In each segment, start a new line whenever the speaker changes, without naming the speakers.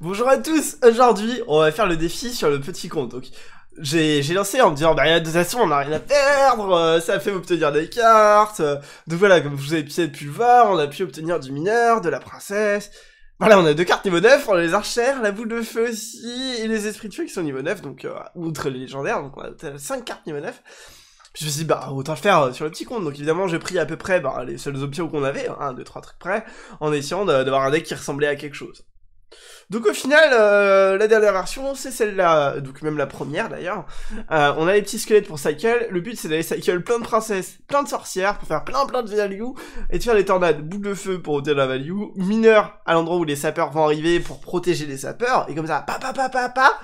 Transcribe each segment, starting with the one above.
Bonjour à tous, aujourd'hui on va faire le défi sur le petit compte. Donc j'ai lancé en me disant bah de toute façon on n'a rien à perdre, euh, ça fait obtenir des cartes. Euh, donc voilà, comme vous avez peut-être pu le voir, on a pu obtenir du mineur, de la princesse. Voilà, on a deux cartes niveau 9, on a les archères, la boule de feu aussi, et les esprits de feu qui sont niveau 9, donc euh, outre les légendaires, donc on a 5 cartes niveau 9. je me suis dit, bah, autant le faire sur le petit compte. Donc évidemment, j'ai pris à peu près bah, les seules options qu'on avait, hein, un, deux, trois trucs près, en essayant d'avoir un deck qui ressemblait à quelque chose. Donc au final, euh, la dernière version, c'est celle-là, donc même la première d'ailleurs. Euh, on a les petits squelettes pour cycle. Le but, c'est d'aller cycle plein de princesses, plein de sorcières, pour faire plein plein de value, et de faire les tornades, boule de feu pour ôter la value, mineur à l'endroit où les sapeurs vont arriver pour protéger les sapeurs, et comme ça, pa pa pa pa pa.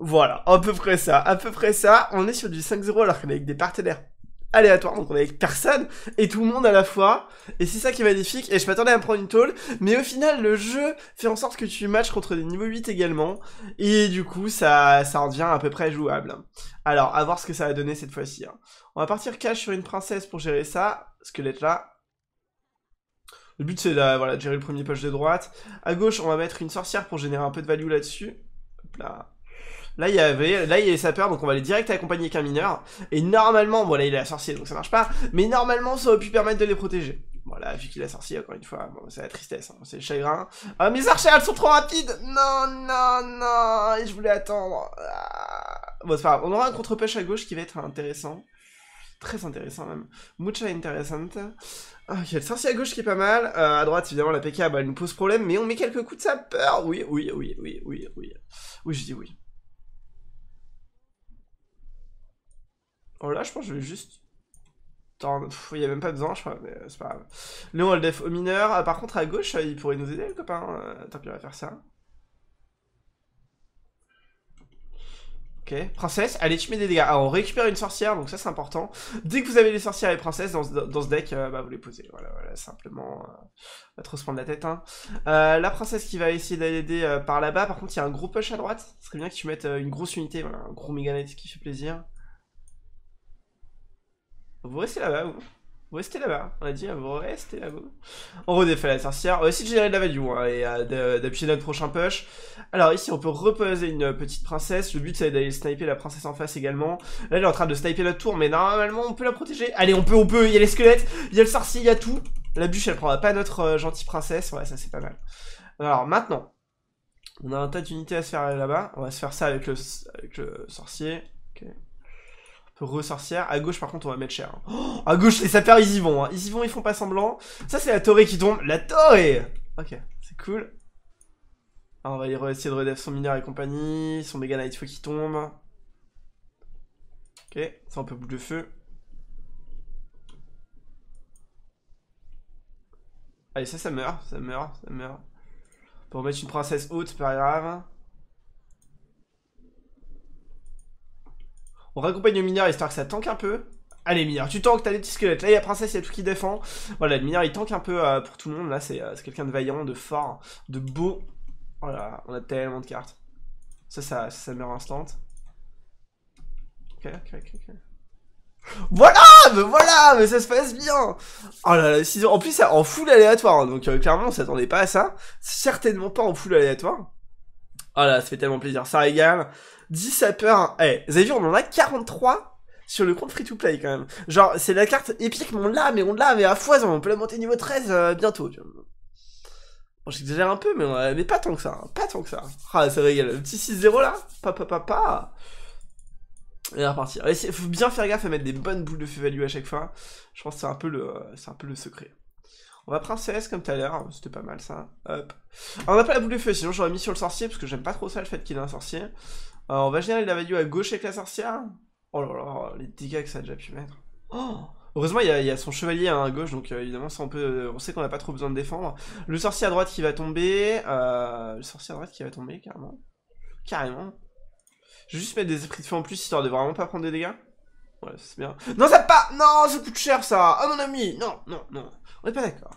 Voilà, à peu près ça, à peu près ça. On est sur du 5-0 alors qu'on est avec des partenaires aléatoire, donc on est avec personne et tout le monde à la fois, et c'est ça qui est magnifique, et je m'attendais à me prendre une tôle, mais au final le jeu fait en sorte que tu matches contre des niveaux 8 également, et du coup ça, ça en devient à peu près jouable. Alors, à voir ce que ça va donner cette fois-ci. Hein. On va partir cash sur une princesse pour gérer ça, squelette là. Le but c'est de, voilà, de gérer le premier poche de droite. À gauche, on va mettre une sorcière pour générer un peu de value là-dessus. Hop là. Là, il y avait, là, il les donc on va aller direct accompagner qu'un mineur. Et normalement, bon, là, il est sorcière, donc ça marche pas. Mais normalement, ça aurait pu permettre de les protéger. Voilà, vu qu'il a sorcier, encore une fois, bon, c'est la tristesse, hein, c'est le chagrin. Ah, mes archers, elles sont trop rapides Non, non, non, je voulais attendre. Ah. Bon, c'est pas grave, on aura un contre-pêche à gauche qui va être intéressant. Très intéressant même. Mucha intéressante. Ah, a le sorcier à gauche qui est pas mal. Euh, à droite, évidemment, la PK, bah, elle nous pose problème, mais on met quelques coups de sapeur. Oui, oui, oui, oui, oui, oui. Oui, je dis oui. Oh là, je pense que je vais juste... Attends, il n'y a même pas besoin, je crois, mais euh, c'est pas grave. Léon, le def au mineur. Euh, par contre, à gauche, euh, il pourrait nous aider, le copain. Attends, il va faire ça. Ok, princesse, allez, tu mets des dégâts. Alors, ah, on récupère une sorcière, donc ça c'est important. Dès que vous avez les sorcières et princesses dans, ce deck, bah, vous les posez. Voilà, voilà, simplement. Euh, pas trop se prendre la tête. Hein. la princesse qui va essayer d'aider par là-bas. Par contre, il y a un gros push à droite. Ce serait bien que tu mettes une grosse unité, un gros méganette qui fait plaisir. Vous restez là-bas, vous. Vous restez là-bas. On a dit, euh, vous restez là-bas. On redéfait la sorcière. On va essayer de générer de la value hein, et euh, d'appuyer notre prochain push. Alors ici, on peut reposer une euh, petite princesse. Le but, c'est d'aller sniper la princesse en face également. Là, elle est en train de sniper notre tour, mais normalement, on peut la protéger. Allez, on peut, on peut. Il y a les squelettes, il y a le sorcier, il y a tout. La bûche, elle prendra pas notre gentille princesse. Ouais, ça, c'est pas mal. Alors maintenant, on a un tas d'unités à se faire là-bas. On va se faire ça avec le, avec le sorcier. Ok sorcière, À gauche, par contre, on va mettre cher. Hein. Oh, à gauche, et ça perd ils y vont. Hein. Ils y vont, ils font pas semblant. Ça, c'est la torée qui tombe. La torée Ok, c'est cool. Ah, on va aller essayer de redef son mineur et compagnie. Son méga knight faut qui tombe. Ok, ça, on peut boule de feu. Allez, ça, ça meurt. Ça meurt, ça meurt. Pour mettre une princesse haute, pas grave. On raccompagne le mineur histoire que ça tanque un peu. Allez mineur tu tanques, t'as des petits squelettes. Là, il y a Princesse, il y a tout qui défend. Voilà, le mineur il tanque un peu euh, pour tout le monde. Là, euh, c'est quelqu'un de vaillant, de fort, de beau. Voilà, on a tellement de cartes. Ça, ça, ça meurt instant. Ok, ok, ok, Voilà, mais voilà, mais ça se passe bien. Oh là là, en plus en full aléatoire, hein, donc euh, clairement on s'attendait pas à ça, certainement pas en full aléatoire. Oh là, ça fait tellement plaisir, ça régale. 10 sapeurs, eh, vous avez vu, on en a 43 sur le compte free-to-play quand même. Genre, c'est la carte épique, mais on l'a, mais on l'a, mais à foison, on peut la monter niveau 13 euh, bientôt. j'exagère un peu, mais, euh, mais pas tant que ça, hein. pas tant que ça. Ah, ça régale, le petit 6-0 là, papa, pas Et on il Faut bien faire gaffe à mettre des bonnes boules de feu value à chaque fois. Je pense que c'est un peu le, euh, c'est un peu le secret. On va princesse comme tout à l'heure, c'était pas mal ça. Hop. on n'a pas la boule de feu, sinon j'aurais mis sur le sorcier parce que j'aime pas trop ça le fait qu'il ait un sorcier. Euh, on va générer la value à gauche avec la sorcière. Oh là là, les dégâts que ça a déjà pu mettre. Oh Heureusement, il y, a son chevalier hein, à gauche, donc euh, évidemment, ça on, peut, euh, on sait qu'on n'a pas trop besoin de défendre. Le sorcier à droite qui va tomber. le sorcier à droite qui va tomber, carrément. Carrément. Je vais juste mettre des esprits de feu en plus, histoire de vraiment pas prendre des dégâts. Ouais, c'est bien. Non, ça part Non, ça coûte cher, ça Oh, mon ami Non, non, non. On est pas d'accord.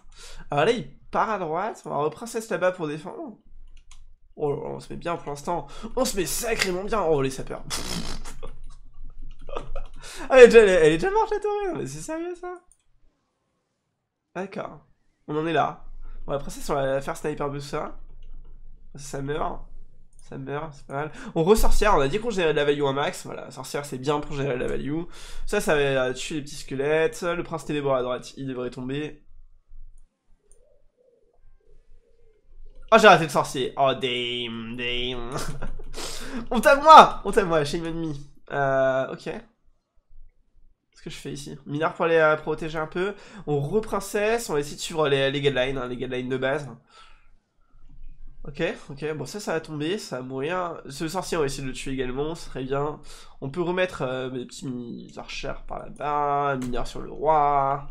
Alors là, il part à droite. On va reprincer là-bas pour défendre. Oh, on se met bien pour l'instant. On se met sacrément bien. Oh, les sapeurs. Ah, elle, est déjà, elle, est morte, la tour Mais c'est sérieux, ça D'accord. On en est là. Bon, la princesse, on va la faire sniper de ça. Ça meurt. Ça meurt, c'est pas mal. On ressorcière, on a dit qu'on de la value un max. Voilà, sorcière c'est bien pour de la value. Ça, ça va tuer les petits squelettes. Le prince ténébreux à droite, il devrait tomber. Oh, j'ai raté le sorcier. Oh, damn, damn. on tape moi On t'aime moi, shame on me. Euh, ok. Qu'est-ce que je fais ici Minard pour aller euh, protéger un peu. On reprincesse, on va essayer de suivre les, les guidelines, hein, les guidelines de base. Ok, ok, bon ça, ça va tomber, ça va mourir. Ce sorcier, on va essayer de le tuer également, c'est très bien. On peut remettre euh, mes des petits mini archères par là-bas, mineurs sur le roi.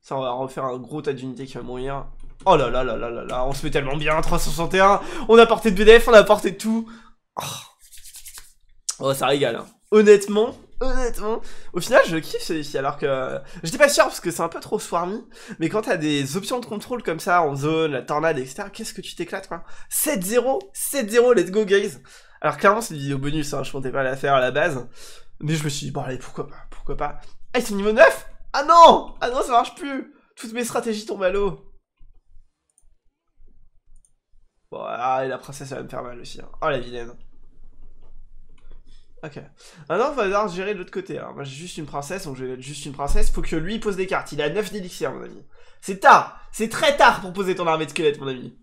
Ça, on va refaire un gros tas d'unités qui va mourir. Oh là là là là là là, on se met tellement bien, 361 On a porté de BDF, on a porté tout oh. Oh, ça régale. Hein. Honnêtement, honnêtement. Au final, je kiffe celui-ci, alors que... J'étais pas sûr, parce que c'est un peu trop swarmy, mais quand t'as des options de contrôle comme ça, en zone, la tornade, etc., qu'est-ce que tu t'éclates, quoi 7-0 7-0, let's go, guys Alors, clairement, c'est une vidéo bonus, hein, je comptais pas la faire à la base, mais je me suis dit, bon, allez, pourquoi pas, pourquoi pas Eh, c'est niveau 9 Ah non Ah non, ça marche plus Toutes mes stratégies tombent à l'eau Bon, ah, la princesse, elle va me faire mal aussi. Hein. Oh, la vilaine Ok. Maintenant, ah il va falloir gérer de l'autre côté. moi, j'ai juste une princesse, donc je vais être juste une princesse. Faut que lui pose des cartes. Il a 9 d'élixir, mon ami. C'est tard C'est très tard pour poser ton armée de squelettes, mon ami.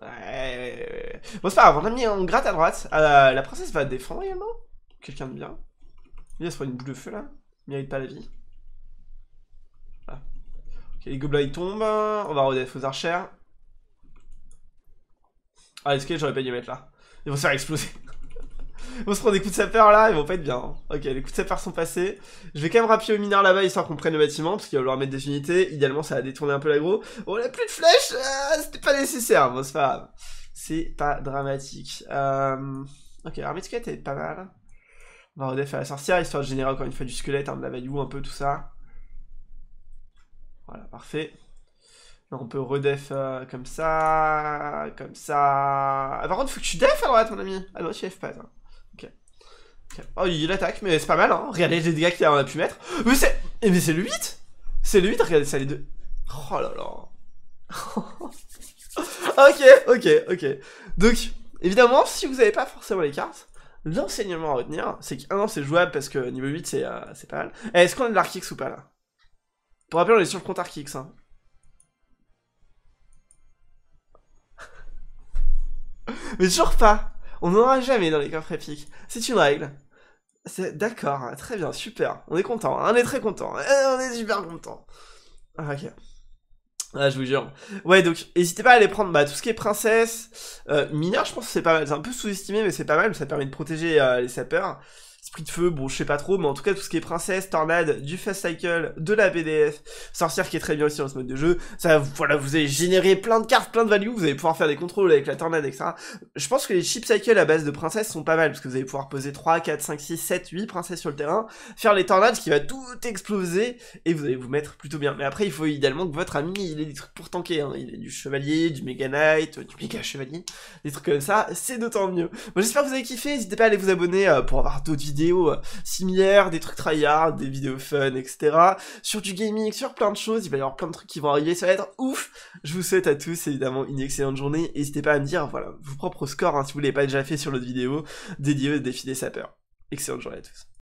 Ouais, ouais, ouais. Bon, c'est pas grave, mon ami, on gratte à droite. Euh, la princesse va défendre également. Quelqu'un de bien. Il va se prendre une boule de feu, là. Il mérite pas la vie. Ah. Ok, les gobelins, tombent. On va redef aux archères. Ah, les squelettes, j'aurais pas dû les mettre là. Ils vont se faire exploser on se prend des coups de sapeur là, ils vont pas être bien. Hein. Ok, les coups de sapeur sont passés. Je vais quand même rappeler au mineur là-bas histoire qu'on prenne le bâtiment, parce qu'il va vouloir mettre des unités. Idéalement, ça va détourner un peu l'agro. On oh, a plus de flèches euh, C'était pas nécessaire, bon, c'est pas grave. C'est pas dramatique. Euh, ok, l'armée de squelette, est pas mal. On va redef à la sorcière, histoire de générer encore une fois du squelette, hein, de la value, un peu tout ça. Voilà, parfait. on peut redef euh, comme ça, comme ça... Ah, par contre, faut que tu def à droite, mon ami. Ah droite, tu pas, Oh, il attaque, mais c'est pas mal, hein. Regardez les dégâts qu'il a pu mettre. Mais c'est. Eh, mais c'est le 8 C'est le 8, regardez ça, les deux. Oh là là. ok, ok, ok. Donc, évidemment, si vous avez pas forcément les cartes, l'enseignement à retenir, c'est que an ah c'est jouable parce que niveau 8 euh, c'est pas mal. Eh, est-ce qu'on a de l'Arkix ou pas là Pour rappel, on est sur le compte Arkix. Hein. Mais toujours pas On n'en aura jamais dans les coffres épiques. C'est une règle. D'accord, très bien, super. On est content, hein, on est très content. Euh, on est super content. Ah, ok. Ah, je vous jure. Ouais, donc, n'hésitez pas à aller prendre bah, tout ce qui est princesse. Euh, mineur, je pense que c'est pas mal. C'est un peu sous-estimé, mais c'est pas mal. Ça permet de protéger euh, les sapeurs de feu, bon, je sais pas trop, mais en tout cas, tout ce qui est princesse, tornade, du fast cycle, de la BDF, sorcière qui est très bien aussi dans ce mode de jeu, ça, voilà, vous allez générer plein de cartes, plein de value, vous allez pouvoir faire des contrôles avec la tornade, etc. Je pense que les chip cycle à base de princesse sont pas mal, parce que vous allez pouvoir poser 3, 4, 5, 6, 7, 8 princesses sur le terrain, faire les tornades, qui va tout exploser, et vous allez vous mettre plutôt bien. Mais après, il faut idéalement que votre ami, il ait des trucs pour tanker, hein. il ait du chevalier, du méga knight, euh, du méga chevalier, des trucs comme ça, c'est d'autant mieux. Bon, j'espère que vous avez kiffé, n'hésitez pas à aller vous abonner euh, pour avoir d'autres vidéos euh, similaires, des trucs tryhard, des vidéos fun, etc. Sur du gaming, sur plein de choses, il va y avoir plein de trucs qui vont arriver, ça va être ouf Je vous souhaite à tous évidemment une excellente journée, n'hésitez pas à me dire voilà, vos propres scores hein, si vous ne l'avez pas déjà fait sur l'autre vidéo dédiée au défi des sapeurs. Excellente journée à tous